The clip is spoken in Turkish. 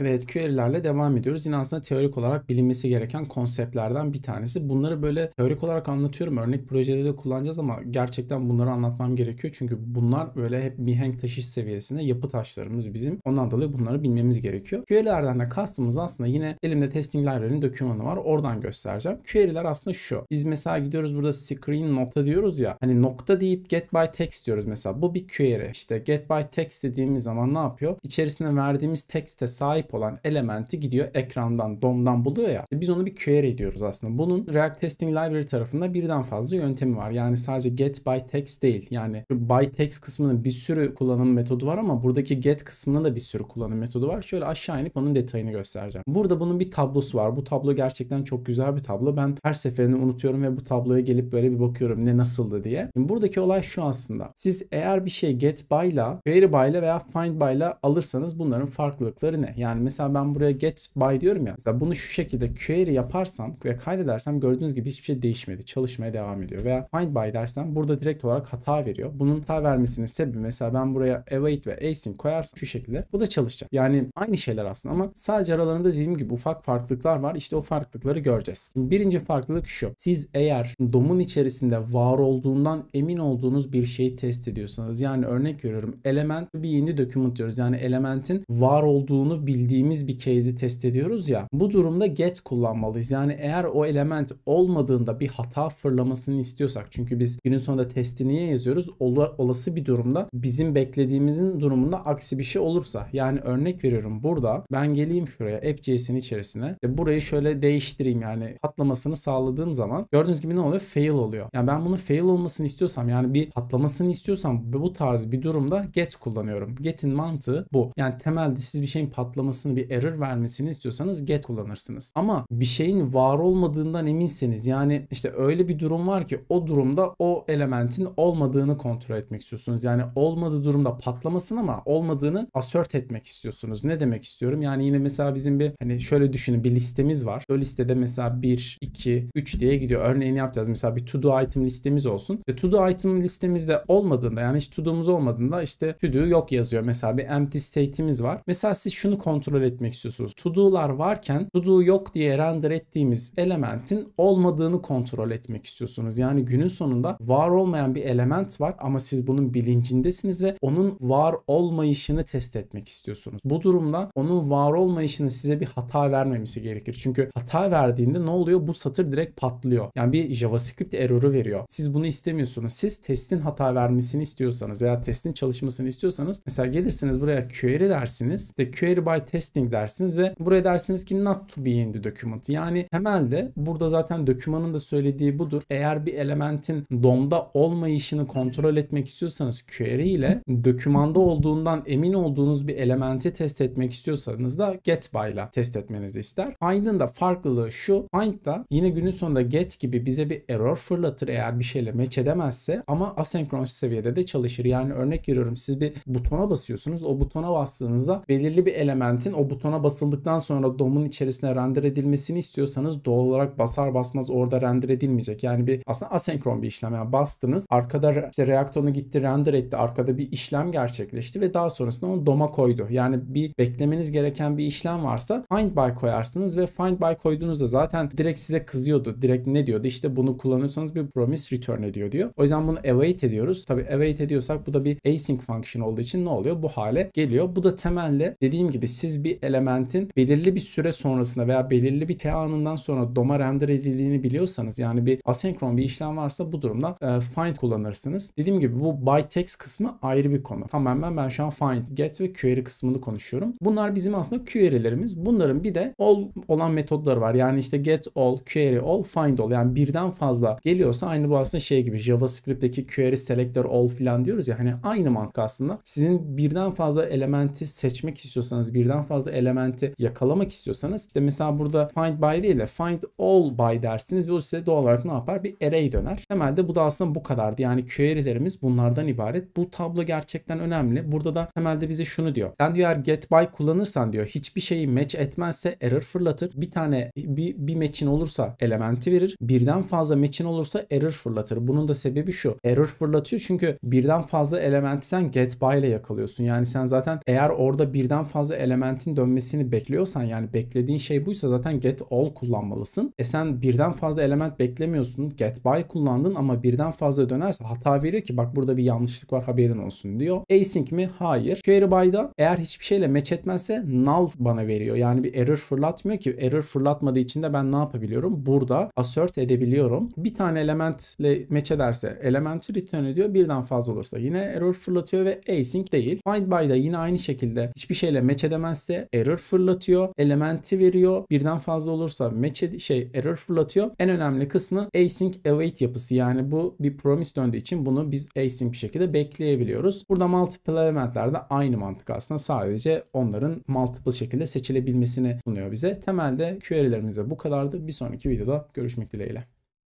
Evet query'lerle devam ediyoruz. Yine aslında teorik olarak bilinmesi gereken konseptlerden bir tanesi. Bunları böyle teorik olarak anlatıyorum. Örnek projede de kullanacağız ama gerçekten bunları anlatmam gerekiyor. Çünkü bunlar böyle hep mihenk taşı seviyesinde yapı taşlarımız bizim. Ondan dolayı bunları bilmemiz gerekiyor. Query'lerden de kastımız aslında yine elimde testing library'nin dokümanı var. Oradan göstereceğim. Query'ler aslında şu. Biz mesela gidiyoruz burada screen nokta diyoruz ya. Hani nokta deyip get by text diyoruz mesela. Bu bir query. İşte get by text dediğimiz zaman ne yapıyor? İçerisine verdiğimiz text'e sahip olan elementi gidiyor ekrandan, DOM'dan buluyor ya. Biz onu bir query ediyoruz aslında. Bunun React Testing Library tarafında birden fazla yöntemi var. Yani sadece get by text değil. Yani by text kısmının bir sürü kullanım metodu var ama buradaki get kısmına da bir sürü kullanım metodu var. Şöyle aşağı inip onun detayını göstereceğim. Burada bunun bir tablosu var. Bu tablo gerçekten çok güzel bir tablo. Ben her seferini unutuyorum ve bu tabloya gelip böyle bir bakıyorum ne nasıldı diye. Şimdi buradaki olay şu aslında. Siz eğer bir şey get by'la, query by'la veya find by'la alırsanız bunların farklılıkları ne? Yani yani mesela ben buraya get by diyorum ya. Mesela bunu şu şekilde query yaparsam ve kaydedersem gördüğünüz gibi hiçbir şey değişmedi. Çalışmaya devam ediyor. Veya find by dersem burada direkt olarak hata veriyor. Bunun hata vermesinin sebebi mesela ben buraya await ve async koyarsam şu şekilde bu da çalışacak. Yani aynı şeyler aslında ama sadece aralarında dediğim gibi ufak farklılıklar var. İşte o farklılıkları göreceğiz. Şimdi birinci farklılık şu. Siz eğer domun içerisinde var olduğundan emin olduğunuz bir şeyi test ediyorsanız yani örnek veriyorum element bir yeni document diyoruz. Yani elementin var olduğunu bil bildiğimiz bir case'i test ediyoruz ya. Bu durumda get kullanmalıyız. Yani eğer o element olmadığında bir hata fırlamasını istiyorsak. Çünkü biz günün sonunda testi niye yazıyoruz? olası bir durumda bizim beklediğimizin durumunda aksi bir şey olursa. Yani örnek veriyorum burada ben geleyim şuraya app.js'in içerisine. İşte burayı şöyle değiştireyim yani patlamasını sağladığım zaman gördüğünüz gibi ne oluyor? Fail oluyor. Yani ben bunu fail olmasını istiyorsam yani bir patlamasını istiyorsam bu tarz bir durumda get kullanıyorum. Get'in mantığı bu. Yani temelde siz bir şeyin patlaması olmasını bir error vermesini istiyorsanız get kullanırsınız. Ama bir şeyin var olmadığından eminseniz yani işte öyle bir durum var ki o durumda o elementin olmadığını kontrol etmek istiyorsunuz. Yani olmadığı durumda patlamasın ama olmadığını assert etmek istiyorsunuz. Ne demek istiyorum? Yani yine mesela bizim bir hani şöyle düşünün bir listemiz var. O listede mesela 1, 2, 3 diye gidiyor. Örneğini yapacağız. Mesela bir to do item listemiz olsun. İşte to do item listemizde olmadığında yani hiç to do'muz olmadığında işte to do yok yazıyor. Mesela bir empty state'imiz var. Mesela siz şunu kontrol kontrol etmek istiyorsunuz. To do'lar varken to do yok diye render ettiğimiz elementin olmadığını kontrol etmek istiyorsunuz. Yani günün sonunda var olmayan bir element var ama siz bunun bilincindesiniz ve onun var olmayışını test etmek istiyorsunuz. Bu durumda onun var olmayışını size bir hata vermemesi gerekir. Çünkü hata verdiğinde ne oluyor? Bu satır direkt patlıyor. Yani bir JavaScript error'u veriyor. Siz bunu istemiyorsunuz. Siz testin hata vermesini istiyorsanız veya testin çalışmasını istiyorsanız mesela gelirsiniz buraya query dersiniz. İşte query by testing dersiniz ve buraya dersiniz ki not to be in the document. Yani temelde burada zaten dokümanın da söylediği budur. Eğer bir elementin DOM'da olmayışını kontrol etmek istiyorsanız query ile dokümanda olduğundan emin olduğunuz bir elementi test etmek istiyorsanız da get by ile test etmenizi ister. Find'ın da farklılığı şu. Find da yine günün sonunda get gibi bize bir error fırlatır eğer bir şeyle match edemezse ama asenkronous seviyede de çalışır. Yani örnek veriyorum siz bir butona basıyorsunuz. O butona bastığınızda belirli bir element eventin o butona basıldıktan sonra DOM'un içerisine render edilmesini istiyorsanız doğal olarak basar basmaz orada render edilmeyecek. Yani bir aslında asenkron bir işlem. Yani bastınız arkada işte reaktonu gitti render etti arkada bir işlem gerçekleşti ve daha sonrasında onu DOM'a koydu. Yani bir beklemeniz gereken bir işlem varsa find by koyarsınız ve find by koyduğunuzda zaten direkt size kızıyordu. Direkt ne diyordu? İşte bunu kullanıyorsanız bir promise return ediyor diyor. O yüzden bunu await ediyoruz. Tabii await ediyorsak bu da bir async function olduğu için ne oluyor? Bu hale geliyor. Bu da temelde dediğim gibi siz siz bir elementin belirli bir süre sonrasında veya belirli bir T anından sonra DOM'a render edildiğini biliyorsanız yani bir asenkron bir işlem varsa bu durumda e, find kullanırsınız. Dediğim gibi bu by text kısmı ayrı bir konu. Tamamen ben şu an find, get ve query kısmını konuşuyorum. Bunlar bizim aslında query'lerimiz. Bunların bir de all olan metodları var. Yani işte get all, query all, find all. Yani birden fazla geliyorsa aynı bu aslında şey gibi JavaScript'teki query selector all filan diyoruz ya hani aynı mantık aslında. Sizin birden fazla elementi seçmek istiyorsanız birden birden fazla elementi yakalamak istiyorsanız işte mesela burada find by değil de find all by dersiniz ve o size doğal olarak ne yapar? Bir array döner. Temelde bu da aslında bu kadardı. Yani query'lerimiz bunlardan ibaret. Bu tablo gerçekten önemli. Burada da temelde bize şunu diyor. Sen diyor get by kullanırsan diyor hiçbir şeyi match etmezse error fırlatır. Bir tane bir, bir match'in olursa elementi verir. Birden fazla match'in olursa error fırlatır. Bunun da sebebi şu. Error fırlatıyor çünkü birden fazla elementi sen get by ile yakalıyorsun. Yani sen zaten eğer orada birden fazla element eventin dönmesini bekliyorsan yani beklediğin şey buysa zaten get all kullanmalısın. E sen birden fazla element beklemiyorsun. Get by kullandın ama birden fazla dönerse hata veriyor ki bak burada bir yanlışlık var haberin olsun diyor. Async mi? Hayır. Query by'da eğer hiçbir şeyle match etmezse null bana veriyor. Yani bir error fırlatmıyor ki error fırlatmadığı için de ben ne yapabiliyorum? Burada assert edebiliyorum. Bir tane elementle match ederse elementi return ediyor. Birden fazla olursa yine error fırlatıyor ve async değil. Find by'da yine aynı şekilde hiçbir şeyle match edemez etmezse error fırlatıyor. Elementi veriyor. Birden fazla olursa match şey error fırlatıyor. En önemli kısmı async await yapısı. Yani bu bir promise döndüğü için bunu biz async bir şekilde bekleyebiliyoruz. Burada multiple elementlerde aynı mantık aslında. Sadece onların multiple şekilde seçilebilmesini sunuyor bize. Temelde query'lerimize bu kadardı. Bir sonraki videoda görüşmek dileğiyle.